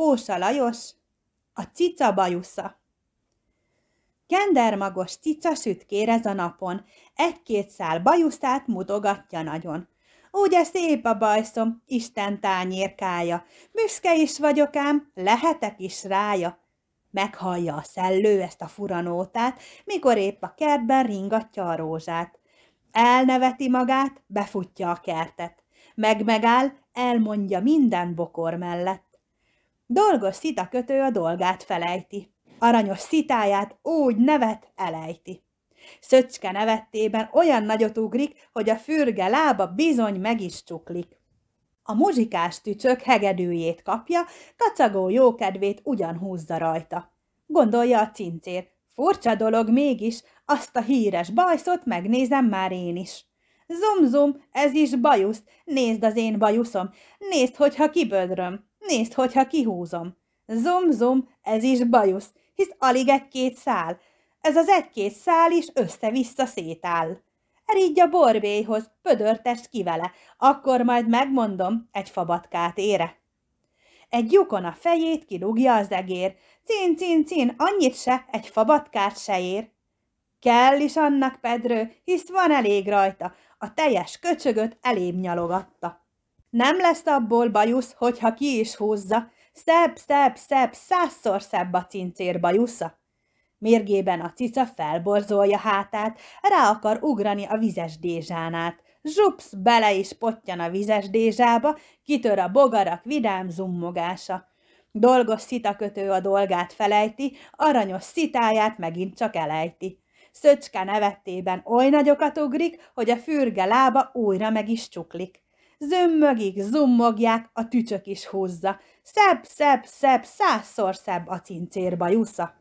Pósa Lajos, a cica bajusza. Kendermagos cica sütkére ez a napon, egy-két szál bajuszát mutogatja nagyon. Ugye szép a bajszom, Isten tányérkája, büszke is vagyok ám, lehetek is rája. Meghallja a szellő ezt a furanótát, mikor épp a kertben ringatja a rózsát. Elneveti magát, befutja a kertet. Meg-megáll, elmondja minden bokor mellett. Dolgos szita kötő a dolgát felejti. Aranyos szitáját úgy nevet elejti. Szöcske nevettében olyan nagyot ugrik, hogy a fürge lába bizony meg is csuklik. A muzsikás tücsök hegedűjét kapja, kacagó jókedvét ugyan húzza rajta. Gondolja a cincér, furcsa dolog mégis, azt a híres bajszot megnézem már én is. Zum-zum, ez is bajusz, nézd az én bajuszom, nézd, hogyha kibödröm. Nézd, hogyha kihúzom. Zom-zom, ez is bajusz, hisz alig egy-két szál. Ez az egy-két szál is össze-vissza szétáll. Erígy a borbélyhoz, pödörtest ki vele, akkor majd megmondom, egy fabatkát ére. Egy lyukon a fejét kilúgja az egér, cin-cin-cin, annyit se, egy fabatkát se ér. Kell is annak pedrő, hisz van elég rajta, a teljes köcsögöt elém nyalogatta. Nem lesz abból bajusz, hogyha ki is húzza. Szebb, szebb, szebb, százszor szebb a cincér bajusza. Mérgében a cica felborzolja hátát, rá akar ugrani a vizes dézsánát. Zsupsz, bele is pottyan a vizes dézsába, kitör a bogarak vidám zummogása. Dolgos szitakötő a dolgát felejti, aranyos szitáját megint csak elejti. Szöcske nevettében oly nagyokat ugrik, hogy a fürge lába újra meg is csuklik zömmögik, zummogják, a tücsök is húzza. Szebb, szebb, szebb, százszor szebb a cincér bajusza.